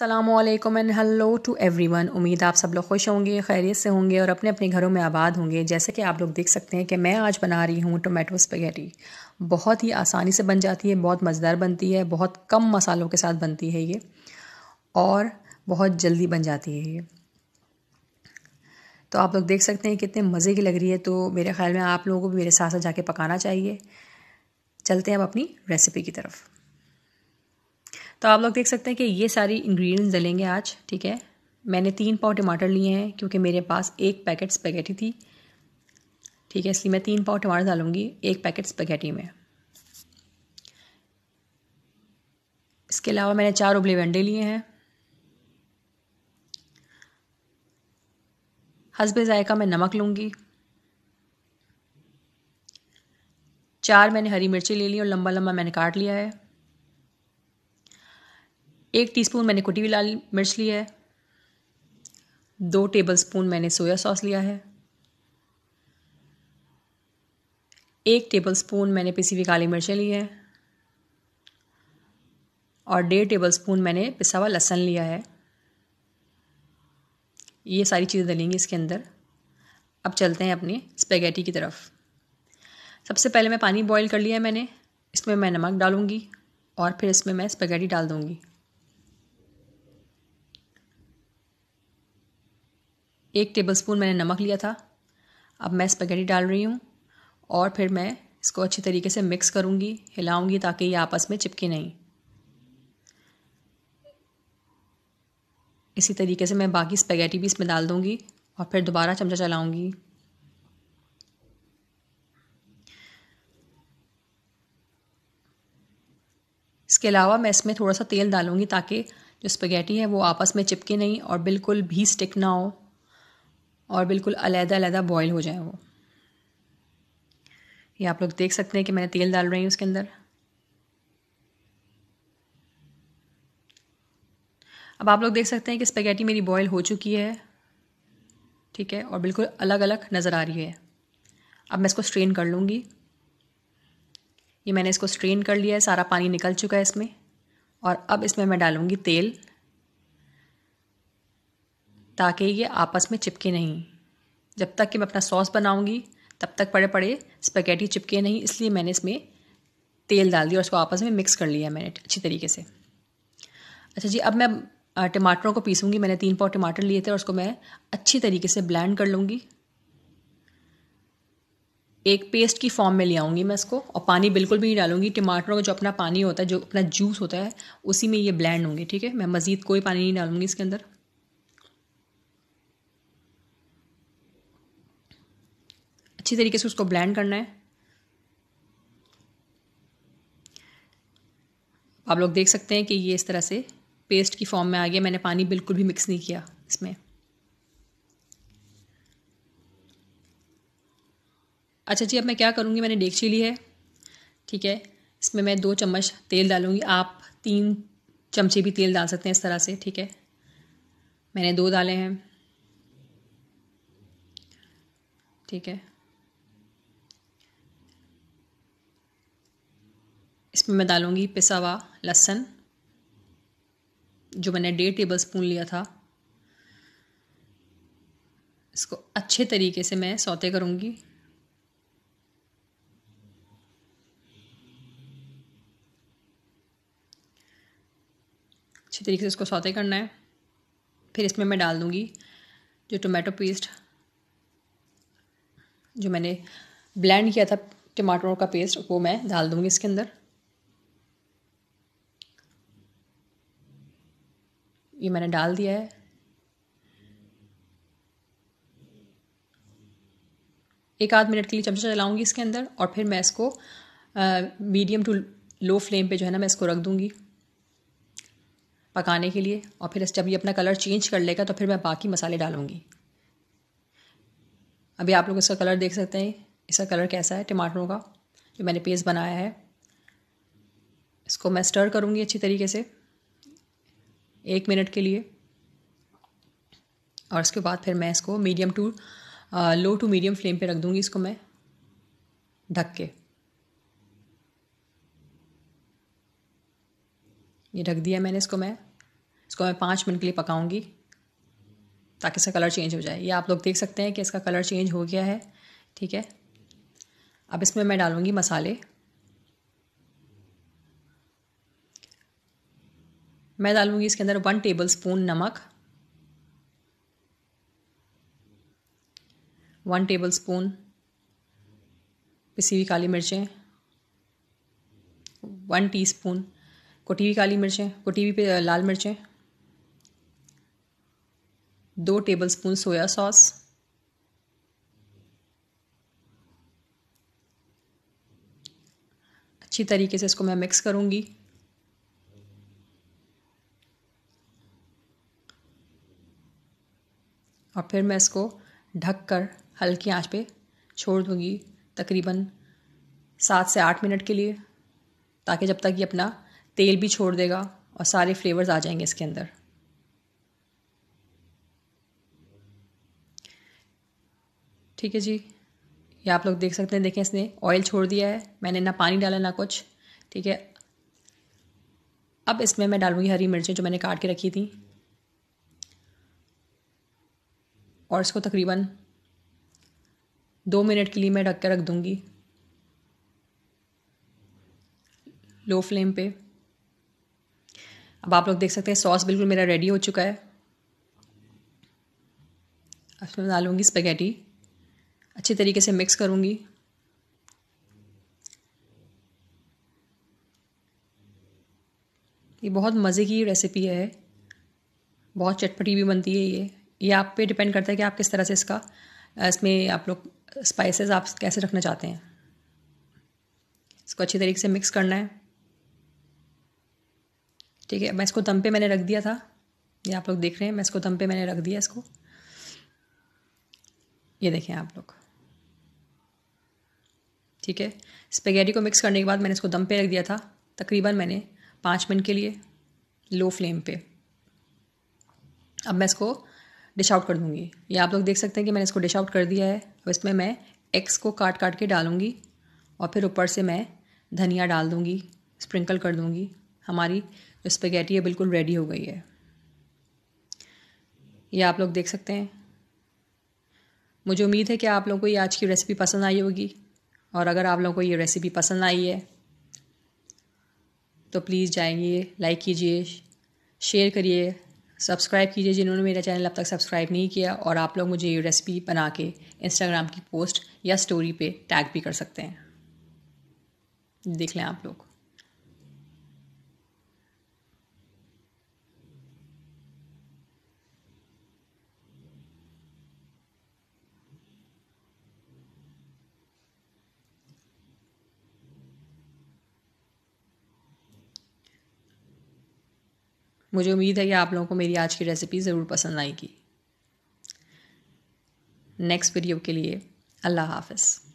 वालेकुम and hello to everyone उम्मीद आप सब लोग खुश होंगे खैरियत से होंगे और अपने अपने घरों में आबाद होंगे जैसे कि आप लोग देख सकते हैं कि मैं आज बना रही हूँ टोमेटो स्पेगेटी बहुत ही आसानी से बन जाती है बहुत मज़ेदार बनती है बहुत कम मसालों के साथ बनती है ये और बहुत जल्दी बन जाती है ये तो आप लोग देख सकते हैं कितने मज़े की लग रही है तो मेरे ख्याल में आप लोगों को भी मेरे साथ साथ जाके पकाना चाहिए चलते हैं अब अपनी रेसिपी की तरफ़ तो आप लोग देख सकते हैं कि ये सारी इंग्रेडिएंट्स डलेंगे आज ठीक है मैंने तीन पाव टमाटर लिए हैं क्योंकि मेरे पास एक पैकेट स्पेगेटी थी ठीक है इसलिए मैं तीन पाव टमाटर डालूंगी एक पैकेट स्पेगेटी में इसके अलावा मैंने चार उबले अंडे लिए हैं हसबे ज़ायका मैं नमक लूँगी चार मैंने हरी मिर्ची ले ली और लंबा लंबा मैंने काट लिया है एक टीस्पून मैंने कुटी हुई लाल मिर्च ली है दो टेबलस्पून मैंने सोया सॉस लिया है एक टेबलस्पून मैंने पिसी हुई काली मिर्चें ली हैं और डेढ़ टेबलस्पून मैंने पिसा हुआ लहसन लिया है ये सारी चीज़ें डलेंगी इसके अंदर अब चलते हैं अपने स्पेगेटी की तरफ सबसे पहले मैं पानी बॉईल कर लिया है मैंने इसमें मैं नमक डालूँगी और फिर इसमें मैं स्पेगेटी डाल दूँगी एक टेबलस्पून मैंने नमक लिया था अब मैं स्पेगेटी डाल रही हूँ और फिर मैं इसको अच्छी तरीके से मिक्स करूँगी हिलाऊँगी ताकि ये आपस में चिपके नहीं इसी तरीके से मैं बाकी स्पेगेटी भी इसमें डाल दूँगी और फिर दोबारा चमचा चलाऊँगी इसके अलावा मैं इसमें थोड़ा सा तेल डालूँगी ताकि जो स्पेगेटी है वो आपस में चिपके नहीं और बिल्कुल भी स्टिक ना हो और बिल्कुल अलहदा-अलहदा बॉयल हो जाए वो ये आप लोग देख सकते हैं कि मैंने तेल डाल रही हूँ उसके अंदर अब आप लोग देख सकते हैं कि स्पेगेटी मेरी बॉयल हो चुकी है ठीक है और बिल्कुल अलग अलग नज़र आ रही है अब मैं इसको स्ट्रेन कर लूँगी ये मैंने इसको स्ट्रेन कर लिया है सारा पानी निकल चुका है इसमें और अब इसमें मैं डालूँगी तेल ताकि ये आपस में चिपके नहीं जब तक कि मैं अपना सॉस बनाऊंगी तब तक पड़े पड़े स्पेगेटी चिपके नहीं इसलिए मैंने इसमें तेल डाल दिया और इसको आपस में मिक्स कर लिया मैंने अच्छी तरीके से अच्छा जी अब मैं टमाटरों को पीसूँगी मैंने तीन पाव टमाटर लिए थे और उसको मैं अच्छी तरीके से ब्लेंड कर लूँगी एक पेस्ट की फॉर्म में ले आऊँगी मैं इसको और पानी बिल्कुल भी नहीं डालूंगी टमाटरों का जो अपना पानी होता है जो अपना जूस होता है उसी में ये ब्लेंड होंगे ठीक है मैं मज़ीद कोई पानी नहीं डालूंगी इसके अंदर अच्छी तरीके से उसको ब्लेंड करना है आप लोग देख सकते हैं कि ये इस तरह से पेस्ट की फॉर्म में आ गया मैंने पानी बिल्कुल भी मिक्स नहीं किया इसमें अच्छा जी अब मैं क्या करूँगी मैंने डेगची ली है ठीक है इसमें मैं दो चम्मच तेल डालूँगी आप तीन चमचे भी तेल डाल सकते हैं इस तरह से ठीक है मैंने दो डाले हैं ठीक है इसमें मैं डालूँगी पिसा हुआ लहसन जो मैंने डेढ़ टेबल स्पून लिया था इसको अच्छे तरीके से मैं सौते करूँगी अच्छे तरीके से इसको सौते करना है फिर इसमें मैं डाल दूँगी जो टोमेटो पेस्ट जो मैंने ब्लेंड किया था टमाटरों का पेस्ट वो मैं डाल दूँगी इसके अंदर ये मैंने डाल दिया है एक आध मिनट के लिए चमचा चलाऊंगी इसके अंदर और फिर मैं इसको मीडियम टू लो फ्लेम पे जो है ना मैं इसको रख दूंगी पकाने के लिए और फिर जब ये अपना कलर चेंज कर लेगा तो फिर मैं बाकी मसाले डालूंगी अभी आप लोग इसका कलर देख सकते हैं इसका कलर कैसा है टमाटरों का जो मैंने पेस्ट बनाया है इसको मैं स्टर करूँगी अच्छी तरीके से एक मिनट के लिए और उसके बाद फिर मैं इसको medium to low to medium flame पे रख दूँगी इसको मैं ढक के ये ढक दिया मैंने इसको मैं इसको मैं पाँच मिनट के लिए पकाऊंगी ताकि इसका कलर चेंज हो जाए ये आप लोग देख सकते हैं कि इसका कलर चेंज हो गया है ठीक है अब इसमें मैं डालूँगी मसाले मैं डालूँगी इसके अंदर वन टेबल स्पून नमक वन टेबल स्पून पिसी हुई काली मिर्चें वन टी स्पून कुटी हुई काली मिर्चें कुटी हुई लाल मिर्चें दो टेबल स्पून सोया सॉस अच्छी तरीके से इसको मैं मिक्स करूँगी और फिर मैं इसको ढक कर हल्की आँच पे छोड़ दूँगी तकरीबन सात से आठ मिनट के लिए ताकि जब तक ये अपना तेल भी छोड़ देगा और सारे फ्लेवर्स आ जाएंगे इसके अंदर ठीक है जी ये आप लोग देख सकते हैं देखें इसने ऑयल छोड़ दिया है मैंने ना पानी डाला ना कुछ ठीक है अब इसमें मैं डालूँगी हरी मिर्चें जो मैंने काट के रखी थी और इसको तकरीबन दो मिनट के लिए मैं ढक के रख दूँगी लो फ्लेम पे अब आप लोग देख सकते हैं सॉस बिल्कुल मेरा रेडी हो चुका है अब इसमें डालूँगी स्पेगेटी अच्छे तरीके से मिक्स करूँगी ये बहुत मज़े की रेसिपी है बहुत चटपटी भी बनती है ये ये आप पे डिपेंड करता है कि आप किस तरह से इसका इसमें आप लोग स्पाइसेस आप कैसे रखना चाहते हैं इसको अच्छी तरीके से मिक्स करना है ठीक है मैं इसको दम पे मैंने रख दिया था ये आप लोग देख रहे हैं मैं इसको दम पे मैंने रख दिया इसको ये देखें आप लोग ठीक है स्पेगेटी को मिक्स करने के बाद मैंने इसको दम पे रख दिया था तकरीबन मैंने पाँच मिनट के लिए लो फ्लेम पे अब मैं इसको डिश आउट कर दूँगी ये आप लोग देख सकते हैं कि मैंने इसको डिश आउट कर दिया है अब इसमें मैं एग्स को काट काट के डालूँगी और फिर ऊपर से मैं धनिया डाल दूँगी स्प्रिंकल कर दूँगी हमारी जो स्पेगेटी है बिल्कुल रेडी हो गई है ये आप लोग देख सकते हैं मुझे उम्मीद है कि आप लोगों को ये आज की रेसिपी पसंद आई होगी और अगर आप लोगों को ये रेसिपी पसंद आई है तो प्लीज़ जाएंगे लाइक कीजिए शेयर करिए सब्सक्राइब कीजिए जिन्होंने मेरा चैनल अब तक सब्सक्राइब नहीं किया और आप लोग मुझे ये रेसिपी बना के इंस्टाग्राम की पोस्ट या स्टोरी पे टैग भी कर सकते हैं देख लें आप लोग मुझे उम्मीद है कि आप लोगों को मेरी आज की रेसिपी ज़रूर पसंद आएगी नेक्स्ट वीडियो के लिए अल्लाह हाफिज़